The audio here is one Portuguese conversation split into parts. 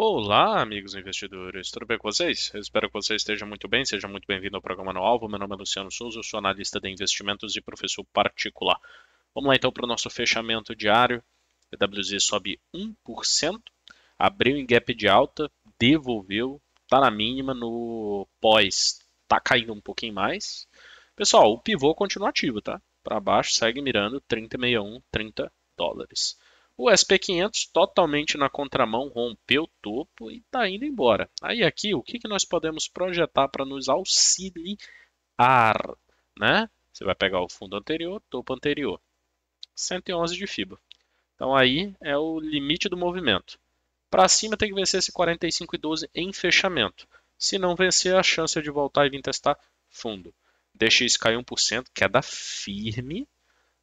Olá, amigos investidores, tudo bem com vocês? Eu espero que vocês estejam muito bem, seja muito bem-vindo ao programa No Alvo. Meu nome é Luciano Souza, eu sou analista de investimentos e professor particular. Vamos lá então para o nosso fechamento diário. PWZ sobe 1%, abriu em gap de alta, devolveu, está na mínima no pós, está caindo um pouquinho mais. Pessoal, o pivô continua ativo, tá? Para baixo, segue mirando 30,61, 30 dólares. O SP500 totalmente na contramão rompeu o topo e está indo embora. Aí aqui, o que, que nós podemos projetar para nos auxiliar? Né? Você vai pegar o fundo anterior, topo anterior. 111 de FIBA. Então aí é o limite do movimento. Para cima tem que vencer esse 45,12 em fechamento. Se não vencer, a chance é de voltar e vir testar fundo. DX cai 1%, queda firme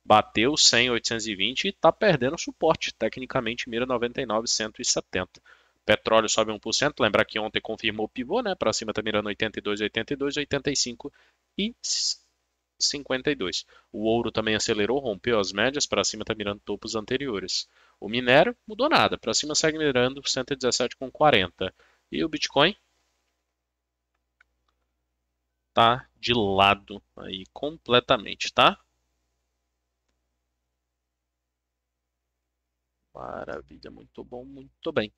bateu 100, 820 e está perdendo suporte, tecnicamente mira 99, 170. Petróleo sobe 1%, lembrar que ontem confirmou o pivô, né? Para cima está mirando 82, 82, 85 e 52. O ouro também acelerou, rompeu as médias, para cima está mirando topos anteriores. O minério mudou nada, para cima segue mirando 117,40. E o Bitcoin está de lado aí completamente, tá? Maravilha, muito bom, muito bem.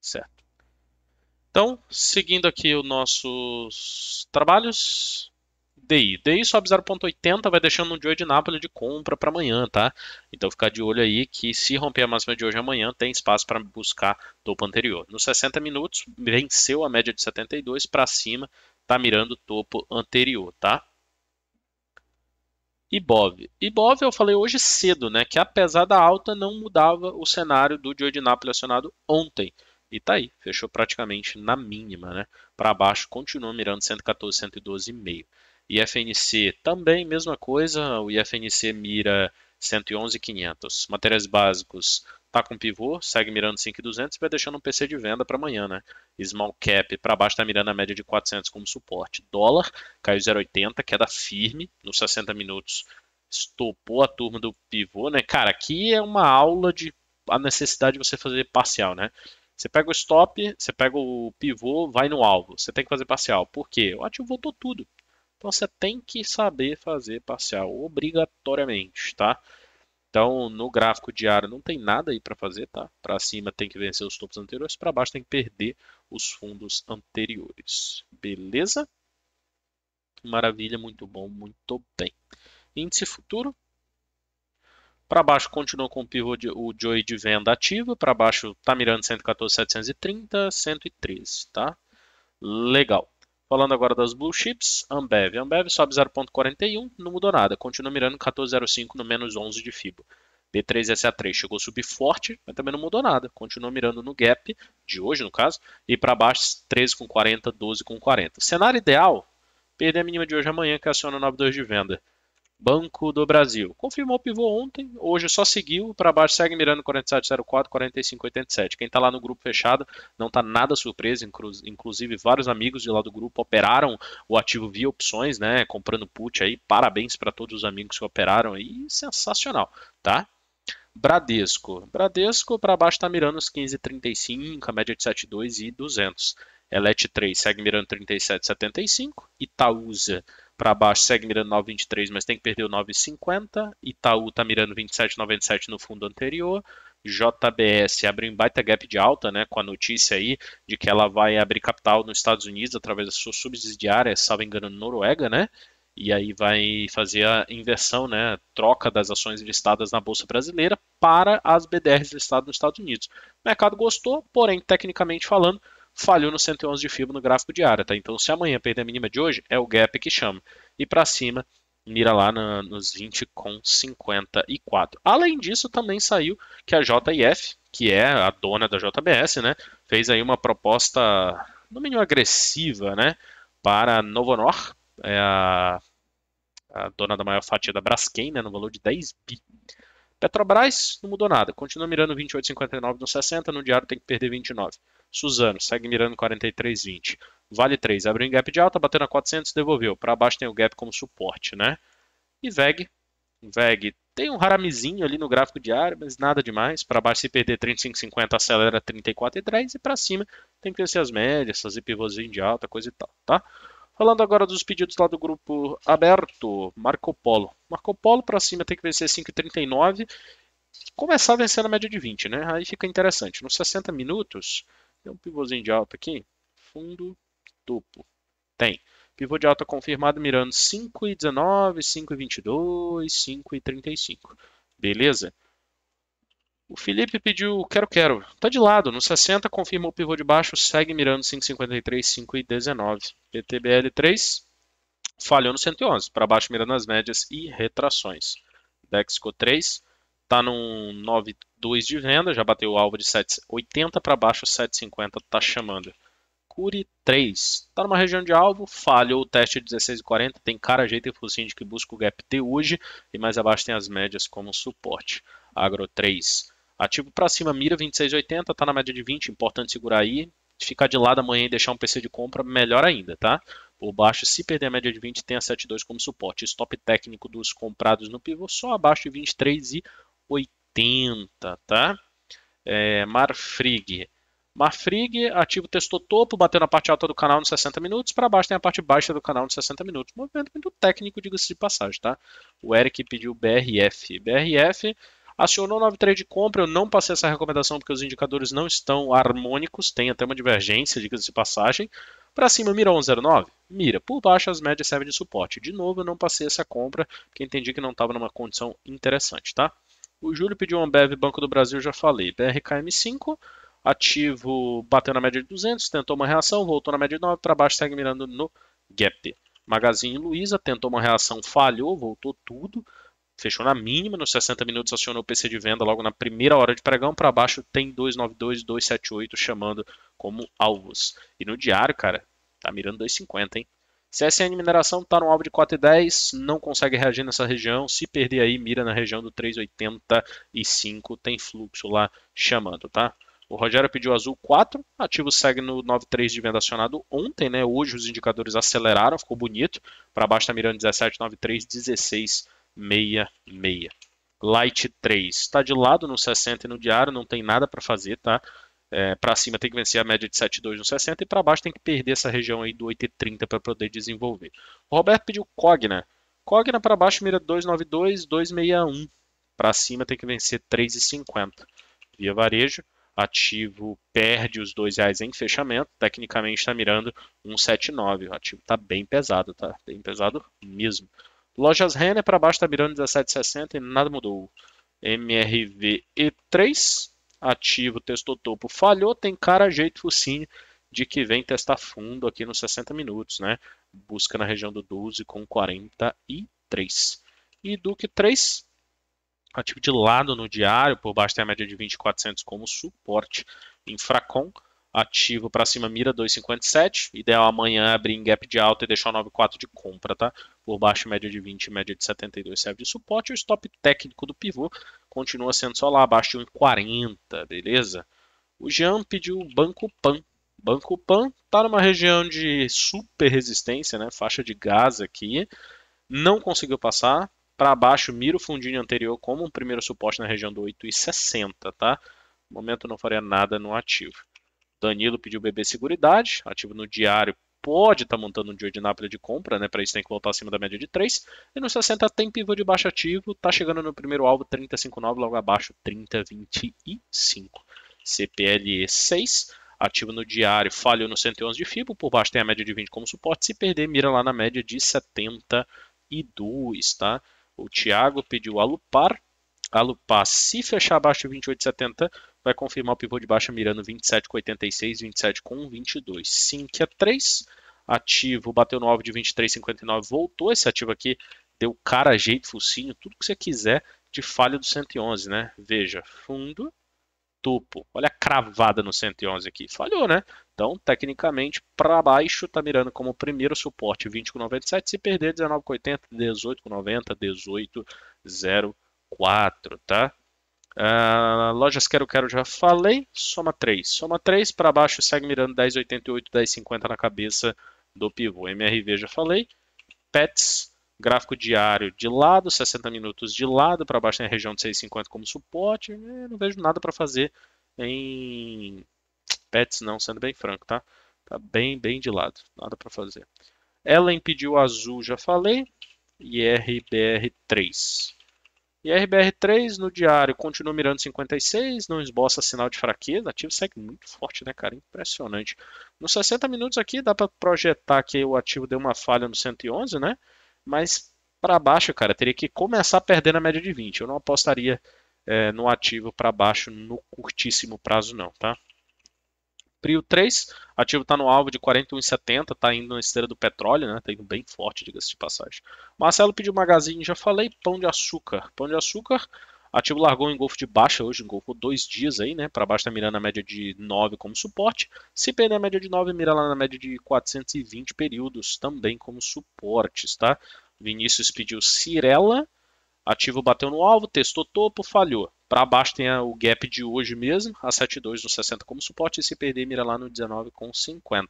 Certo. Então, seguindo aqui os nossos trabalhos, DI. DI sobe 0,80, vai deixando um Joy de Nápoles de compra para amanhã, tá? Então ficar de olho aí que se romper a máxima de hoje amanhã, tem espaço para buscar topo anterior. Nos 60 minutos, venceu a média de 72 para cima, tá mirando topo anterior, tá? IBOV. IBOV eu falei hoje cedo, né, que apesar da alta não mudava o cenário do dia de Nápoles acionado ontem. E tá aí, fechou praticamente na mínima, né? Para baixo continuou mirando 114, 112,5. IFNC também mesma coisa, o IFNC mira 111,500. Matérias básicos tá com pivô, segue mirando 5,200 e vai deixando um PC de venda para amanhã, né? Small cap para baixo está mirando a média de 400 como suporte. Dólar caiu 0,80, queda firme nos 60 minutos. Estopou a turma do pivô, né? Cara, aqui é uma aula de a necessidade de você fazer parcial, né? Você pega o stop, você pega o pivô, vai no alvo. Você tem que fazer parcial. Por quê? O ativo voltou tudo. Então você tem que saber fazer parcial obrigatoriamente, tá? Então, no gráfico diário não tem nada aí para fazer, tá? Para cima tem que vencer os topos anteriores, para baixo tem que perder os fundos anteriores. Beleza? Maravilha, muito bom, muito bem. Índice futuro. Para baixo continua com o pivô de, o Joy de venda ativa, para baixo está mirando 114.730, 113, tá? Legal. Falando agora das blue chips, Ambev. Ambev sobe 0,41, não mudou nada. Continua mirando 14,05 no menos 11 de FIBO. B3SA3 chegou a subir forte, mas também não mudou nada. continua mirando no gap, de hoje no caso, e para baixo 13,40, 12,40. Cenário ideal, perder a mínima de hoje amanhã que aciona 9,2 de venda. Banco do Brasil. Confirmou o pivô ontem, hoje só seguiu para baixo, segue mirando 4704, 4587. Quem está lá no grupo fechado não está nada surpreso, inclusive vários amigos de lá do grupo operaram o ativo via opções, né, comprando put aí. Parabéns para todos os amigos que operaram aí, sensacional, tá? Bradesco. Bradesco para baixo está mirando os 15,35, a média de 72 e 200. Elet 3 segue mirando 37,75. Itaúsa para baixo segue mirando 9,23, mas tem que perder o 9,50. Itaú está mirando 27,97 no fundo anterior. JBS abriu um baita gap de alta, né, com a notícia aí de que ela vai abrir capital nos Estados Unidos através da sua subsidiária, salvo engano, Noruega, né? E aí vai fazer a inversão, né, troca das ações listadas na bolsa brasileira para as BDRs listadas nos Estados Unidos. O mercado gostou, porém, tecnicamente falando, falhou no 111 de Fibo no gráfico diário, tá? Então, se amanhã perder a mínima de hoje, é o gap que chama. E para cima, mira lá na, nos 20,54. Além disso, também saiu que a JIF, que é a dona da JBS, né, fez aí uma proposta, no mínimo agressiva, né, para a Novonor, é a, a, dona da maior fatia da Braskem, né, no valor de 10 bi. Petrobras não mudou nada, continua mirando 28,59 no 60, no diário tem que perder 29. Suzano, segue mirando 43,20. Vale 3, abriu em gap de alta, batendo a 400, devolveu. Para baixo tem o gap como suporte, né? E VEG, VEG tem um haramizinho ali no gráfico diário, mas nada demais. Para baixo, se perder 35,50, acelera 34,10 e para cima tem que vencer as médias, fazer pivôzinho de alta, coisa e tal, tá? Falando agora dos pedidos lá do grupo aberto, Marco Polo. Marco Polo para cima tem que vencer 5,39 começar a vencer na média de 20, né? Aí fica interessante. Nos 60 minutos, tem um pivôzinho de alta aqui. Fundo duplo. Tem. Pivô de alta confirmado mirando 5 e 19, 5 e 22, 5 e 35. Beleza? O Felipe pediu quero, quero. Tá de lado. No 60 confirma o pivô de baixo, segue mirando 5,53, 5 e 19. PTBL 3 falhou no 111, para baixo mirando as médias e retrações. Dexco 3 Está num 9,2 de venda, já bateu o alvo de 7,80 para baixo, 7,50 está chamando. Curi 3, está numa região de alvo, falhou o teste de 16,40, tem cara, jeito e focinho de que busca o gap T hoje, e mais abaixo tem as médias como suporte. Agro 3, ativo para cima, mira 26,80, está na média de 20, importante segurar aí, ficar de lado amanhã e deixar um PC de compra, melhor ainda, tá? Por baixo, se perder a média de 20, tem a 7,2 como suporte. Stop técnico dos comprados no pivô só abaixo de 23 e 80, tá? É, Marfrig. Marfrig, ativo testou topo, bateu na parte alta do canal nos 60 minutos, para baixo tem a parte baixa do canal nos 60 minutos. Movimento muito técnico, diga-se de passagem, tá? O Eric pediu BRF. BRF acionou 93 de compra, eu não passei essa recomendação porque os indicadores não estão harmônicos, tem até uma divergência, diga-se de passagem. Para cima, mira 109? Mira. Por baixo, as médias servem de suporte. De novo, eu não passei essa compra, porque entendi que não estava numa condição interessante, tá? O Júlio pediu Ambev, Banco do Brasil, já falei. BRKM5, ativo bateu na média de 200, tentou uma reação, voltou na média de 9 para baixo, segue mirando no gap. Magazine Luiza tentou uma reação, falhou, voltou tudo, fechou na mínima, nos 60 minutos acionou o PC de venda logo na primeira hora de pregão, para baixo tem 292, 278 chamando como alvos. E no diário, cara, tá mirando 250, hein? CSN Mineração está no alvo de 4,10, não consegue reagir nessa região. Se perder aí, mira na região do 3,85, tem fluxo lá chamando, tá? O Rogério pediu azul 4, ativo segue no 9,3 de venda acionado ontem, né? Hoje os indicadores aceleraram, ficou bonito. Para baixo está mirando 17,93, 16,66. Light 3 está de lado no 60 e no diário, não tem nada para fazer, tá? É, para cima tem que vencer a média de 7,2 no 60 e para baixo tem que perder essa região aí do 8,30 para poder desenvolver. O Roberto pediu Cogna. Cogna para baixo mira 2,92, 2,61. Para cima tem que vencer 3,50. Via varejo, ativo perde os R$ reais em fechamento, tecnicamente está mirando 1,79. O ativo está bem pesado, tá bem pesado mesmo. Lojas Renner para baixo está mirando 17,60 e nada mudou. MRV E3 ativo, testou topo, falhou, tem cara, jeito, focinho de que vem testar fundo aqui nos 60 minutos, né? Busca na região do 12 com 43. E Duque 3, ativo de lado no diário, por baixo tem a média de 2400 como suporte. em Fracon. ativo para cima mira 2,57. Ideal amanhã abrir em gap de alta e deixar 9,4 de compra, tá? Por baixo média de 20, média de 72 serve de suporte. O stop técnico do pivô continua sendo só lá abaixo de 1,40, beleza? O Jean pediu o Banco Pan. Banco Pan está numa região de super resistência, né? faixa de gás aqui. Não conseguiu passar. Para baixo, mira o fundinho anterior como um primeiro suporte na região do 8,60, tá? No momento não faria nada no ativo. Danilo pediu BB Seguridade, ativo no diário pode estar tá montando um dia de Napoli de compra, né? Para isso tem que voltar acima da média de 3. E no 60 tem pivô de baixo ativo, tá chegando no primeiro alvo 35,9, logo abaixo 30,25. CPLE 6, ativo no diário, falho no 111 de FIBO, por baixo tem a média de 20 como suporte, se perder mira lá na média de 72, tá? O Thiago pediu Alupar, Alupar se fechar abaixo de 28,70 vai confirmar o pivô de baixa mirando 27 com 86, 27 com 22. 5 a 3, ativo, bateu no alvo de 23,59, voltou esse ativo aqui, deu cara, jeito, focinho, tudo que você quiser de falha do 111, né? Veja, fundo, topo. Olha a cravada no 111 aqui. Falhou, né? Então, tecnicamente, para baixo, está mirando como primeiro suporte 20,97. Se perder, 19,80, 18,90, 18,04, tá? Uh, lojas Quero Quero já falei, soma 3. Soma 3 para baixo segue mirando 10,88, 10,50 na cabeça do pivô. MRV já falei. Pets, gráfico diário de lado, 60 minutos de lado, para baixo na região de 6,50 como suporte. Eu é, não vejo nada para fazer em Pets não, sendo bem franco, tá? Tá bem, bem de lado, nada para fazer. Ela impediu azul, já falei. E RBR3. E RBR3 no diário continua mirando 56, não esboça sinal de fraqueza. Ativo segue muito forte, né, cara? Impressionante. Nos 60 minutos aqui dá para projetar que o ativo deu uma falha no 111, né? Mas para baixo, cara, teria que começar perdendo a média de 20. Eu não apostaria é, no ativo para baixo no curtíssimo prazo, não, tá? Prio 3, ativo está no alvo de 41,70, está indo na esteira do petróleo, né? Está indo bem forte, diga-se de passagem. Marcelo pediu magazine, já falei, pão de açúcar. Pão de açúcar, ativo largou em golfo de baixa hoje, engolfou dois dias aí, né? Para baixo está mirando a média de 9 como suporte. Se perder a média de 9, mira lá na média de 420 períodos, também como suportes, tá? Vinícius pediu Cirela Ativo bateu no alvo, testou topo, falhou. Para baixo tem o gap de hoje mesmo, a 72 no 60 como suporte, e se perder, mira lá no 19 com 50.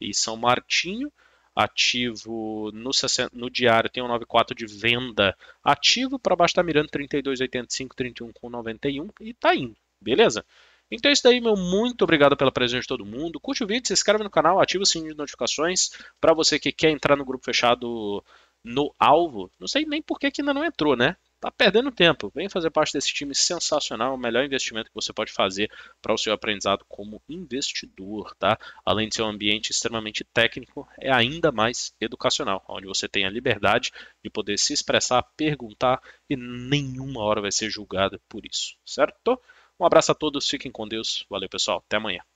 E São Martinho, ativo no, 60, no diário, tem um 94 de venda ativo, para baixo está mirando 32,85, 31,91 com e tá indo, beleza? Então é isso daí, meu. Muito obrigado pela presença de todo mundo. Curte o vídeo, se inscreve no canal, ativa o sininho de notificações. Para você que quer entrar no grupo fechado no alvo. Não sei nem por que, ainda não entrou, né? Tá perdendo tempo. Vem fazer parte desse time sensacional, o melhor investimento que você pode fazer para o seu aprendizado como investidor, tá? Além de ser um ambiente extremamente técnico, é ainda mais educacional, onde você tem a liberdade de poder se expressar, perguntar e nenhuma hora vai ser julgada por isso, certo? Um abraço a todos, fiquem com Deus. Valeu, pessoal. Até amanhã.